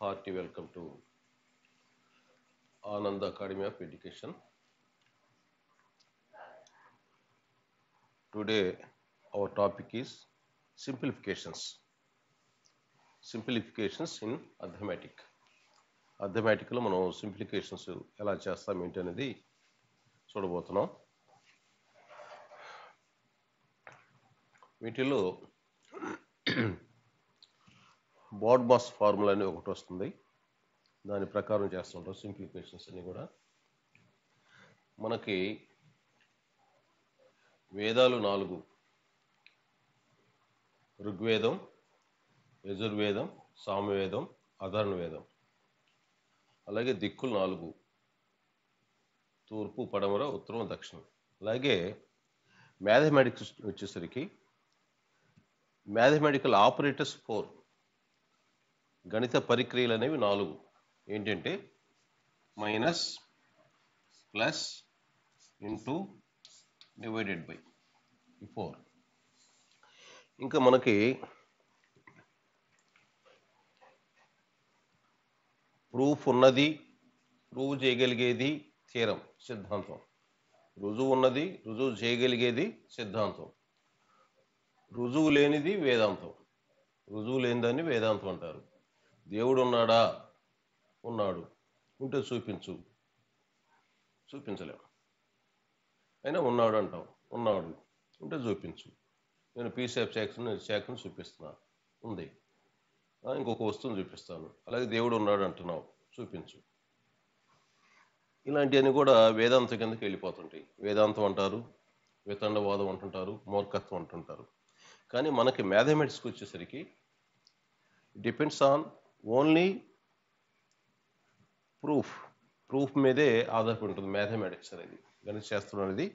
hearty welcome to Anand academy of education today our topic is simplifications simplifications in arithmetic అథమెటిక్లో మనం simplifications ఎలా చేస్తాం ఏంటి అనేది చూడబోతున్నాం వీటిలో బాస్ ఫార్ములా అని ఒకటి వస్తుంది దాని ప్రకారం చేస్తుంటారు సింప్లిఫికేషన్స్ అన్ని కూడా మనకి వేదాలు నాలుగు ఋగ్వేదం యజుర్వేదం సామవేదం అధర్ణ వేదం అలాగే దిక్కులు నాలుగు తూర్పు పడమర ఉత్తరం దక్షిణం అలాగే మ్యాథమెటిక్స్ వచ్చేసరికి మ్యాథమెటికల్ ఆపరేటర్స్ ఫోర్ గణిత పరిక్రియలు అనేవి నాలుగు ఏంటంటే minus plus into divided by four ఇంకా మనకి ప్రూఫ్ ఉన్నది ప్రూవ్ చేయగలిగేది తీరం సిద్ధాంతం రుజువు ఉన్నది రుజువు చేయగలిగేది సిద్ధాంతం రుజువు లేనిది వేదాంతం రుజువు లేనిదాన్ని వేదాంతం అంటారు దేవుడు ఉన్నాడా ఉన్నాడు ఉంటే చూపించు చూపించలేము అయినా ఉన్నాడు అంటాం ఉన్నాడు ఉంటే చూపించు నేను పీసీఎఫ్ శాఖను శాఖను చూపిస్తున్నాను ఉంది ఇంకొక వస్తువుని చూపిస్తాను అలాగే దేవుడు ఉన్నాడు అంటున్నావు చూపించు ఇలాంటివన్నీ కూడా వేదాంతం కిందకి వెళ్ళిపోతుంటాయి వేదాంతం అంటారు వితండవాదం అంటుంటారు మూర్ఖత్వం అంటుంటారు కానీ మనకి మ్యాథమెటిక్స్కి వచ్చేసరికి depends on only proof proof మీదే ఆధారపడి ఉంటుంది మ్యాథమెటిక్స్ అనేది గణిత శాస్త్రం అనేది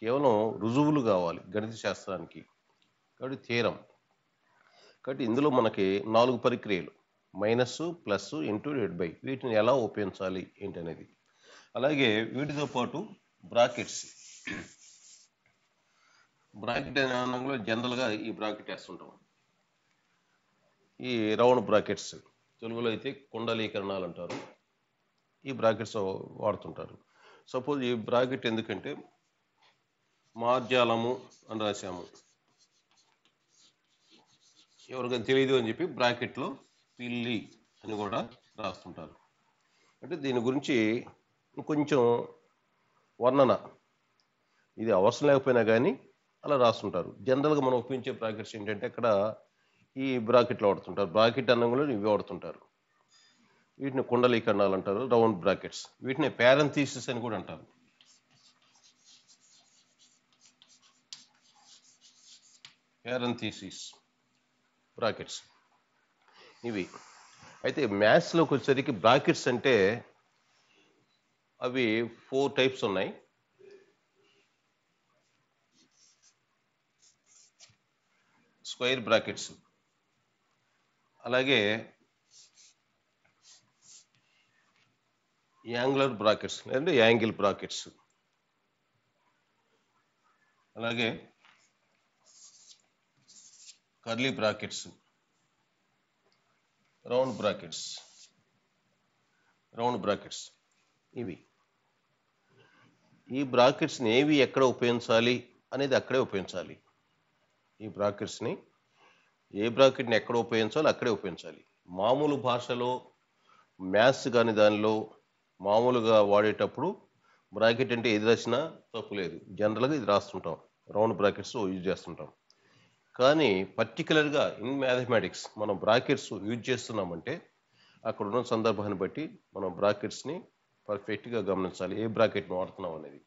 కేవలం రుజువులు కావాలి గణిత శాస్త్రానికి కాబట్టి తీరం కాబట్టి ఇందులో మనకి నాలుగు ప్రక్రియలు minus plus into divide by వీటిని ఎలా ఉపయోగించాలి ఏంటనేది అలాగే వీటితో పాటు బ్రాకెట్స్ బ్రాకెట్ అనే జనరల్గా ఈ బ్రాకెట్ వేస్తుంటాం ఈ రౌండ్ బ్రాకెట్స్ తెలుగులో అయితే కుండలీకరణాలు అంటారు ఈ బ్రాకెట్స్ వాడుతుంటారు సపోజ్ ఈ బ్రాకెట్ ఎందుకంటే మార్జాలము అని రాశాము ఎవరికైనా తెలియదు అని చెప్పి బ్రాకెట్లో పిల్లి అని కూడా రాస్తుంటారు అంటే దీని గురించి కొంచెం వర్ణన ఇది అవసరం లేకపోయినా కానీ అలా రాస్తుంటారు జనరల్గా మనం ఉపయోగించే బ్రాకెట్స్ ఏంటంటే అక్కడ ఈ బ్రాకెట్లు వాడుతుంటారు బ్రాకెట్ అన్నం కూడా ఇవి వాడుతుంటారు వీటిని కుండలీకరణాలు అంటారు రౌండ్ బ్రాకెట్స్ వీటిని ప్యారంథీసిస్ అని కూడా అంటారు ప్యారంథీసిస్ బ్రాకెట్స్ ఇవి అయితే మ్యాథ్స్లోకి వచ్చేసరికి బ్రాకెట్స్ అంటే అవి ఫోర్ టైప్స్ ఉన్నాయి స్క్వేర్ బ్రాకెట్స్ అలాగే యాంగులర్ బ్రాకెట్స్ అంటే యాంగిల్ బ్రాకెట్స్ అలాగే curly brackets round brackets round brackets ఇవి ఈ బ్రాకెట్స్ని ఏవి ఎక్కడ ఉపయోగించాలి అనేది అక్కడే ఉపయోగించాలి ఈ బ్రాకెట్స్ని ఏ బ్రాకెట్ని ఎక్కడ ఉపయోగించాలో అక్కడే ఉపయోగించాలి మామూలు భాషలో మ్యాథ్స్ కానీ దానిలో మామూలుగా వాడేటప్పుడు బ్రాకెట్ అంటే ఏది రాసినా తప్పు లేదు జనరల్గా ఇది రాస్తుంటాం రౌండ్ బ్రాకెట్స్ యూజ్ చేస్తుంటాం కానీ పర్టికులర్గా ఇన్ మ్యాథమెటిక్స్ మనం బ్రాకెట్స్ యూజ్ చేస్తున్నామంటే అక్కడ ఉన్న సందర్భాన్ని బట్టి మనం బ్రాకెట్స్ని పర్ఫెక్ట్గా గమనించాలి ఏ బ్రాకెట్ని వాడుతున్నాం అనేది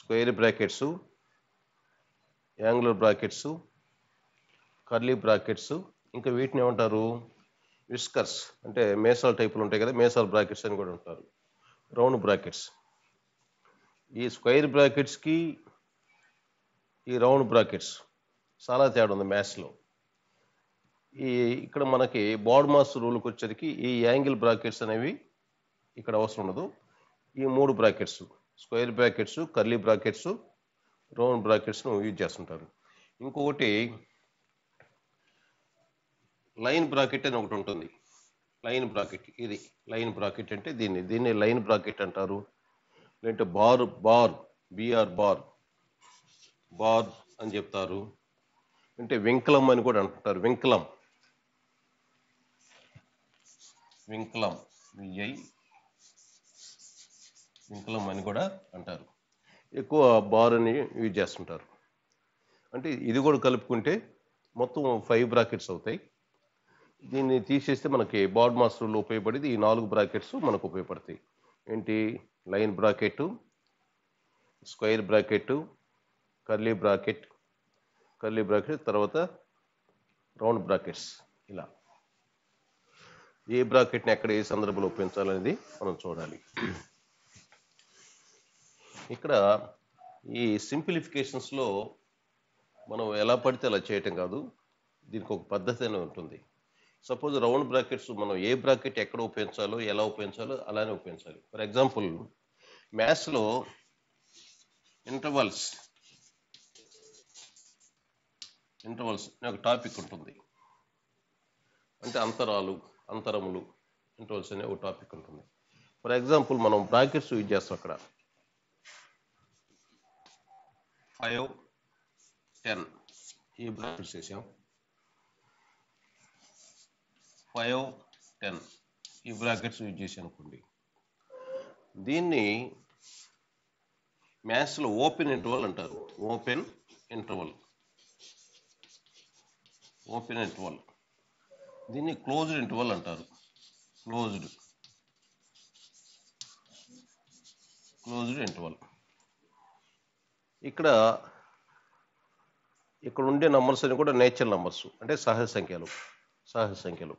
square brackets angular brackets curly brackets ఇంకా వీటిని ఏమంటారు విస్కర్స్ అంటే మేసాల టైపులు ఉంటాయి కదా మేసాల బ్రాకెట్స్ అని కూడా ఉంటారు రౌండ్ బ్రాకెట్స్ ఈ స్క్వైర్ బ్రాకెట్స్కి ఈ రౌండ్ బ్రాకెట్స్ చాలా తేడా ఉంది మ్యాథ్స్లో ఈ ఇక్కడ మనకి బాడ్ మాస్ రూల్కి వచ్చరికి ఈ యాంగిల్ బ్రాకెట్స్ అనేవి ఇక్కడ అవసరం ఉండదు ఈ మూడు brackets square brackets curly brackets round బ్రాకెట్స్ను యూజ్ చేస్తుంటారు ఇంకొకటి లైన్ బ్రాకెట్ అని ఒకటి ఉంటుంది లైన్ బ్రాకెట్ ఇది లైన్ బ్రాకెట్ అంటే దీన్ని దీన్ని లైన్ బ్రాకెట్ అంటారు లేదంటే bar bar B R bar bar అని చెప్తారు అంటే వెంకలం అని కూడా అంటుంటారు వెంకలం వెంకలం విఐ వెంకలం అని కూడా అంటారు ఎక్కువ బార్ అని యూజ్ చేస్తుంటారు అంటే ఇది కూడా కలుపుకుంటే మొత్తం ఫైవ్ బ్రాకెట్స్ అవుతాయి దీన్ని తీసేస్తే మనకి బాడ్ మాస్టర్లో ఉపయోగపడేది ఈ నాలుగు బ్రాకెట్స్ మనకు ఉపయోగపడతాయి ఏంటి line bracket square bracket curly bracket curly bracket తర్వాత రౌండ్ బ్రాకెట్స్ ఇలా ఏ బ్రాకెట్ని ఎక్కడ ఏ సందర్భంలో ఉపయోగించాలనేది మనం చూడాలి ఇక్కడ ఈ సింప్లిఫికేషన్స్లో మనం ఎలా పడితే అలా చేయటం కాదు దీనికి ఒక పద్ధతి అనేది ఉంటుంది సపోజ్ రౌండ్ బ్రాకెట్స్ మనం ఏ బ్రాకెట్ ఎక్కడ ఉపయోగించాలో ఎలా ఉపయోగించాలో అలానే ఉపయోగించాలి ఫర్ ఎగ్జాంపుల్ మ్యాథ్స్లో ఇంటర్వల్స్ ఇంటర్వల్స్ ఒక టాపిక్ ఉంటుంది అంటే అంతరాలు అంతరములు ఇంటర్వల్స్ అనే ఒక టాపిక్ ఉంటుంది ఫర్ ఎగ్జాంపుల్ మనం బ్రాకెట్స్ యూజ్ చేస్తాం అక్కడ ఫైవ్ టెన్ ఈ బ్రాకెట్స్ చేసాం ఫైవ్ టెన్ ఈ బ్రాకెట్స్ యూజ్ చేసి అనుకోండి దీన్ని మ్యాథ్స్లో ఓపెన్ ఇంటర్వల్ అంటారు ఓపెన్ ఇంటర్వల్ ఓపెన్ ఇంటర్వల్ దీన్ని క్లోజ్డ్ ఇంటర్వల్ అంటారు క్లోజ్డ్ క్లోజ్డ్ ఇంటర్వల్ ఇక్కడ ఇక్కడ ఉండే నంబర్స్ అని కూడా నేచురల్ నంబర్స్ అంటే సహజ సంఖ్యలు సహజ సంఖ్యలు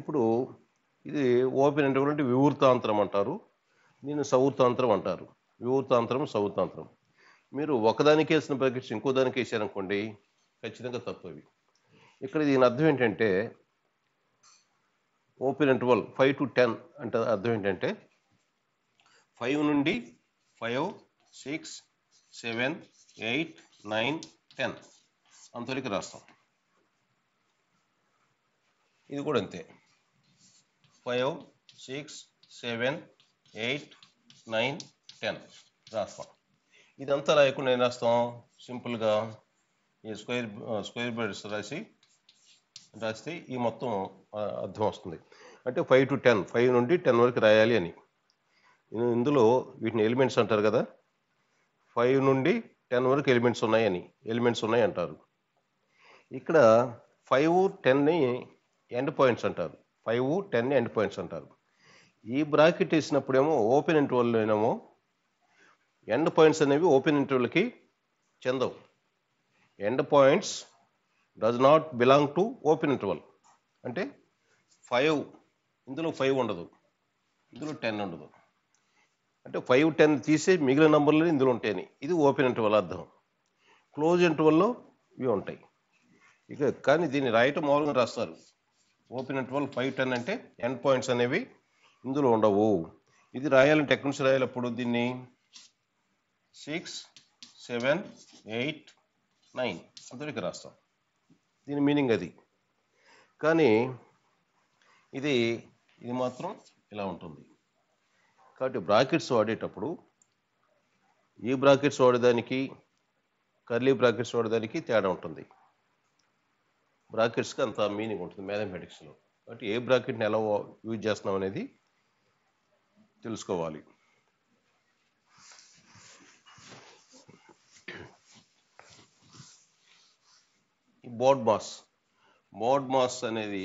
ఇప్పుడు ఇది ఓపెన్ అంటే వివృతాంతరం అంటారు దీన్ని సౌతాంతరం అంటారు వివృతాంతరం సౌతాంతరం మీరు ఒకదానికి వేసిన ప్రకటించి ఇంకో దానికి వేసారనుకోండి ఖచ్చితంగా తక్కువవి ఇక్కడ దీని అర్థం ఏంటంటే open interval five to ten అంటే అర్థం ఏంటంటే ఫైవ్ నుండి five six seven eight nine ten అంతవరకు రాస్తాం ఇది కూడా అంతే five six seven eight nine ten రాస్తాం ఇదంతా రాయకుండా ఏం రాస్తాం సింపుల్గా ఈ స్క్వేర్ స్క్వేర్ బ్రెడ్స్ రాసి రాస్తే ఈ మొత్తం అర్థం వస్తుంది అంటే ఫైవ్ టు టెన్ ఫైవ్ నుండి టెన్ వరకు రాయాలి అని ఇందులో వీటిని ఎలిమెంట్స్ అంటారు కదా ఫైవ్ నుండి టెన్ వరకు ఎలిమెంట్స్ ఉన్నాయని ఎలిమెంట్స్ ఉన్నాయి అంటారు ఇక్కడ ఫైవ్ టెన్ని ఎండ్ పాయింట్స్ అంటారు ఫైవ్ టెన్ ఎండ్ పాయింట్స్ అంటారు ఈ బ్రాకెట్ వేసినప్పుడేమో ఓపెన్ ఇంటర్వల్లోనేమో ఎండ్ పాయింట్స్ అనేవి ఓపెన్ ఇంటర్వల్కి చెందవు end points does not belong to open interval అంటే ఫైవ్ ఇందులో ఫైవ్ ఉండదు ఇందులో టెన్ ఉండదు అంటే ఫైవ్ టెన్ తీసే మిగిలిన నెంబర్లు ఇందులో ఉంటాయని ఇది ఓపెన్ ఇంటర్వల్ అర్థం క్లోజ్ ఇంటర్వల్లో ఇవి ఉంటాయి ఇక కానీ దీన్ని రాయటం మామూలుగా రాస్తారు ఓపెన్ ఇంటర్వల్ ఫైవ్ టెన్ అంటే టెన్ పాయింట్స్ అనేవి ఇందులో ఉండవు ఇది రాయాలంటే ఎక్కడి నుంచి రాయాలప్పుడు దీన్ని సిక్స్ సెవెన్ ఎయిట్ నైన్ అంతవరకు రాస్తాం దీని మీనింగ్ అది కానీ ఇది ఇది మాత్రం ఇలా ఉంటుంది కాబట్టి బ్రాకెట్స్ వాడేటప్పుడు ఈ బ్రాకెట్స్ వాడేదానికి కర్లీ బ్రాకెట్స్ వాడేదానికి తేడా ఉంటుంది బ్రాకెట్స్కి అంత మీనింగ్ ఉంటుంది మ్యాథమెటిక్స్లో కాబట్టి ఏ బ్రాకెట్ని ఎలా యూజ్ చేస్తున్నాం అనేది తెలుసుకోవాలి బోర్డ్ మాస్ బోర్డ్ మాస్ అనేది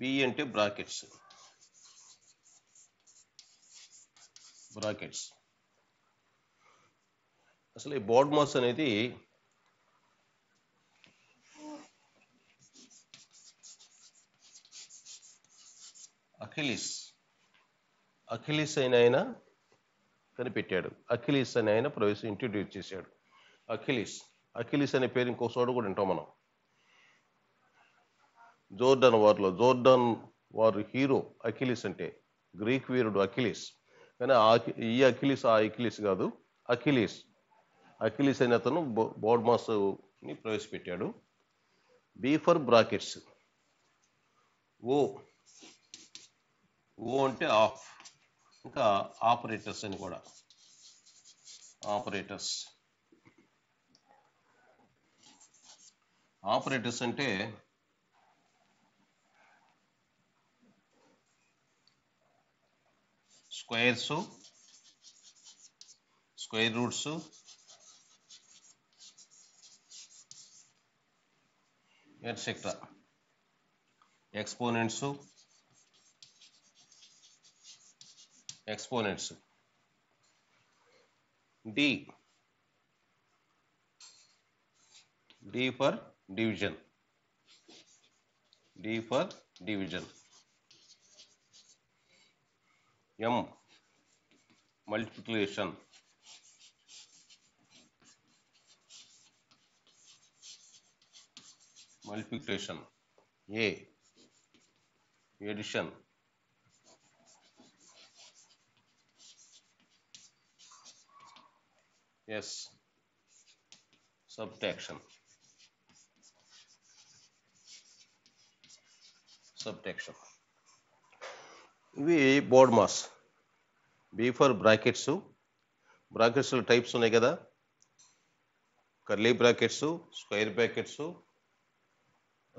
బి అంటే బ్రాకెట్స్ బ్రాకెట్స్ అసలు ఈ బోర్డ్ మాస్ అనేది అఖిలీస్ అఖిలీస్ అయిన ఆయన కనిపెట్టాడు అఖిలీస్ అని ఆయన ప్రవేశం ఇంట్రడ్యూస్ చేశాడు అఖిలీస్ అఖిలీస్ అనే పేరు ఇంకో చోట కూడా ఉంటాం మనం జోర్డన్ వార్లో జోర్డన్ వారు హీరో అఖిలీస్ అంటే గ్రీక్ వీరుడు అఖిలీస్ కానీ ఈ అఖిలీస్ ఆ అఖిలీస్ కాదు అఖిలీస్ అఖిలీస్ అయిన అతను బోర్డ్ మాస్టర్ని ప్రవేశపెట్టాడు బీఫర్ బ్రాకెట్స్ ఓ ఓ అంటే ఆఫ్ ఇంకా ఆపరేటర్స్ అని కూడా ఆపరేటర్స్ ఆపరేటర్స్ అంటే squares square roots etcetera exponents exponents d d for division d for division m multiplication multiplication a addition yes subtraction subtraction ఇవి BODMAS B for for brackets బ్రాకెట్స్లో types ఉన్నాయి కదా curly brackets square brackets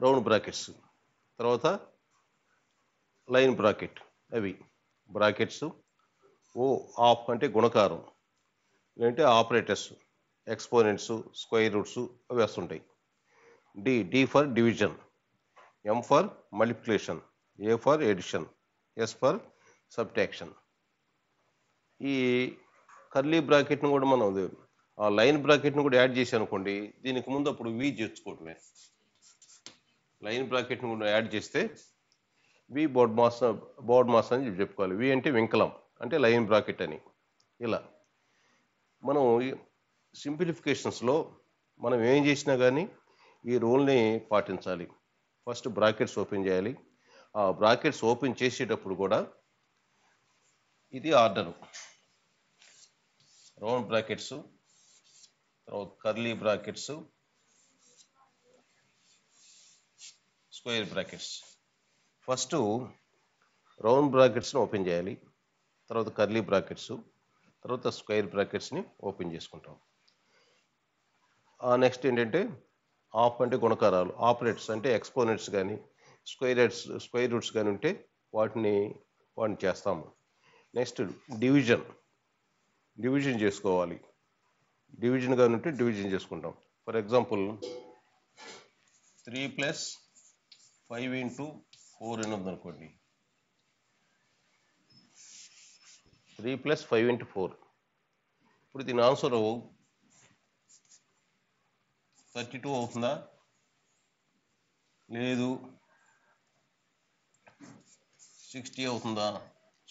round brackets తర్వాత line bracket అవి brackets O of అంటే గుణకారం లేదంటే operators exponents square roots అవి వస్తుంటాయి D D for division M for multiplication A for addition S for subtraction ఈ కర్లీ బ్రాకెట్ని కూడా మనం ఆ లైన్ బ్రాకెట్ని కూడా యాడ్ చేసి అనుకోండి దీనికి ముందు అప్పుడు వి చేర్చుకోవటమే లైన్ బ్రాకెట్ని కూడా యాడ్ చేస్తే V BODMAS BODMAS అని చెప్పుకోవాలి వి అంటే వింకలం అంటే లైన్ బ్రాకెట్ అని ఇలా మనం సింప్లిఫికేషన్స్లో మనం ఏం చేసినా కానీ ఈ రూల్ని పాటించాలి ఫస్ట్ బ్రాకెట్స్ ఓపెన్ చేయాలి ఆ బ్రాకెట్స్ ఓపెన్ చేసేటప్పుడు కూడా ఇది ఆర్డర్ రౌండ్ బ్రాకెట్స్ తర్వాత curly brackets square brackets first round బ్రాకెట్స్ని ఓపెన్ చేయాలి తర్వాత కర్లీ బ్రాకెట్స్ తర్వాత స్క్వేర్ బ్రాకెట్స్ని ఓపెన్ చేసుకుంటాం నెక్స్ట్ ఏంటంటే ఆఫ్ అంటే గుణకారాలు ఆపరేట్స్ అంటే ఎక్స్పోనెంట్స్ కానీ స్క్వేర్ హెడ్స్ స్క్వేర్ రూట్స్ కానీ ఉంటే వాటిని వాటిని చేస్తాము నెక్స్ట్ డివిజన్ డివిజన్ చేసుకోవాలి డివిజన్ కానీ ఉంటే డివిజన్ చేసుకుంటాం for example three plus five into four అని ఉందనుకోండి three plus five into four ఇప్పుడు దీని ఆన్సర్ థర్టీ టూ అవుతుందా లేదు సిక్స్టీ అవుతుందా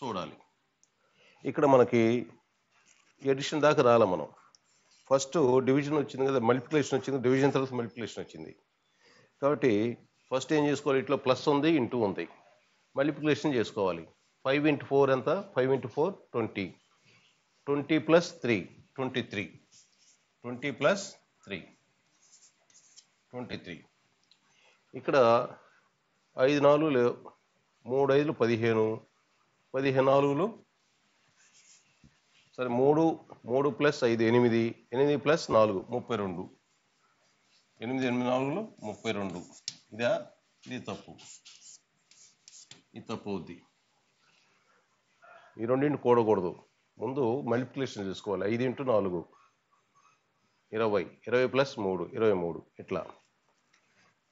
చూడాలి ఇక్కడ మనకి ఎడిషన్ దాకా రాలే మనం ఫస్ట్ డివిజన్ వచ్చింది కదా మల్టిప్లికేషన్ వచ్చింది డివిజన్ తర్వాత మల్టిప్లికేషన్ వచ్చింది కాబట్టి ఫస్ట్ ఏం చేసుకోవాలి ఇట్లా ప్లస్ ఉంది ఇంటూ ఉంది మల్టిప్లికేషన్ చేసుకోవాలి ఫైవ్ ఇంటూ ఫోర్ ఎంత five into four twenty twenty plus three twenty three twenty plus three twenty three ఇక్కడ ఐదు నాలుగు లేవు మూడు ఐదులు పదిహేను పదిహేను నాలుగులు సరే మూడు మూడు ప్లస్ ఐదు ఎనిమిది ఎనిమిది ప్లస్ నాలుగు ముప్పై రెండు ఎనిమిది ఎనిమిది నాలుగులో ముప్పై రెండు ఇదా ఇది తప్పు ఇది తప్పు అవుద్ది ఈ రెండింటిని కూడకూడదు ముందు మల్టిప్లికేషన్ చేసుకోవాలి ఐదు ఇంటూ నాలుగు ఇరవై ఇరవై ప్లస్ మూడు ఇరవై మూడు ఇట్లా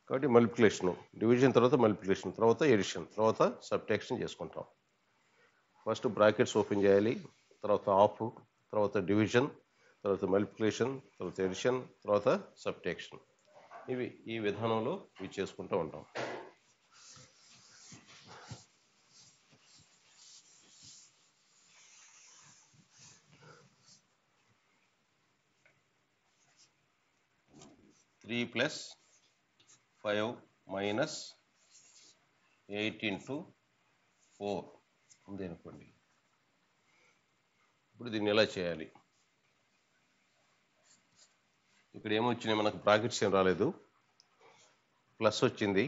కాబట్టి మల్టిప్లికేషను డివిజన్ తర్వాత మల్టిప్లికేషన్ తర్వాత ఎడిషన్ తర్వాత సబ్టాక్షన్ చేసుకుంటాం ఫస్ట్ బ్రాకెట్స్ ఓపెన్ చేయాలి తర్వాత ఆఫ్ తర్వాత డివిజన్ తర్వాత మల్టిప్లికేషన్ తర్వాత ఎడిషన్ తర్వాత సబ్టాక్షన్ ఇవి ఈ విధానంలో ఇవి చేసుకుంటూ ఉంటాం three plus five minus eight into four ఉంది అనుకోండి ఇప్పుడు దీన్ని ఎలా చేయాలి ఇక్కడ ఏమొచ్చినాయి మనకు బ్రాకెట్స్ ఏం రాలేదు ప్లస్ వచ్చింది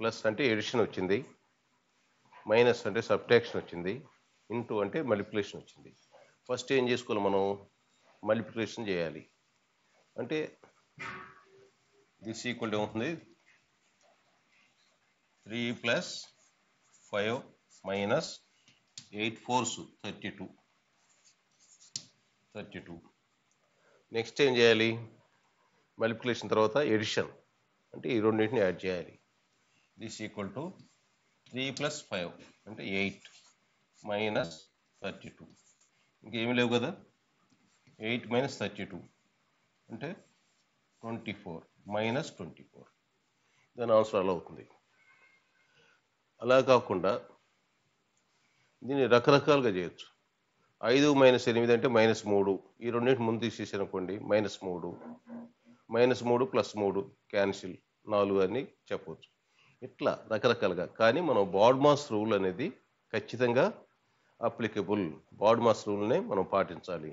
ప్లస్ అంటే ఎడిషన్ వచ్చింది మైనస్ అంటే సబ్ట్రాక్షన్ వచ్చింది ఇంటూ అంటే మల్టిప్లికేషన్ వచ్చింది ఫస్ట్ ఏం చేసుకోవాలి మనం మల్టిప్లికేషన్ చేయాలి అంటే దిస్ ఈక్వల్ టు ఏమవుతుంది three plus five minus eight fours thirty two thirty two next ఏం చేయాలి మల్టిప్లికేషన్ తర్వాత ఎడిషన్ అంటే ఈ రెండింటిని యాడ్ చేయాలి this equal to three plus five అంటే ఎయిట్ మైనస్ థర్టీ టూ ఇంకేమీ లేవు కదా ఎయిట్ మైనస్ థర్టీ టూ అంటే twenty four minus twenty four దాని ఆన్సర్ అలా అవుతుంది అలా కాకుండా దీన్ని రకరకాలుగా చేయొచ్చు ఐదు మైనస్ ఎనిమిది అంటే మైనస్ మూడు ఈ రెండింటి ముందు తీసేసి అనుకోండి మైనస్ మూడు మైనస్ మూడు ప్లస్ మూడు క్యాన్సిల్ నాలుగు అని చెప్పవచ్చు ఇట్లా రకరకాలుగా కానీ మనం బాడ్మాస్ రూల్ అనేది ఖచ్చితంగా అప్లికబుల్ మాస్ రూల్నే మనం పాటించాలి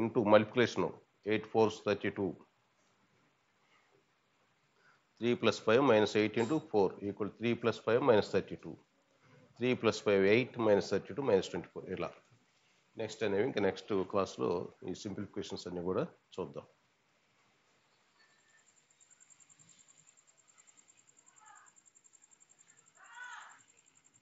into multiplication Eight 8432 3 plus 5 minus minus eighteen into 4 equal 3 plus 5 minus 32 3 plus 5 8 minus 32 minus 24 next time next class low simple questions and you go to solve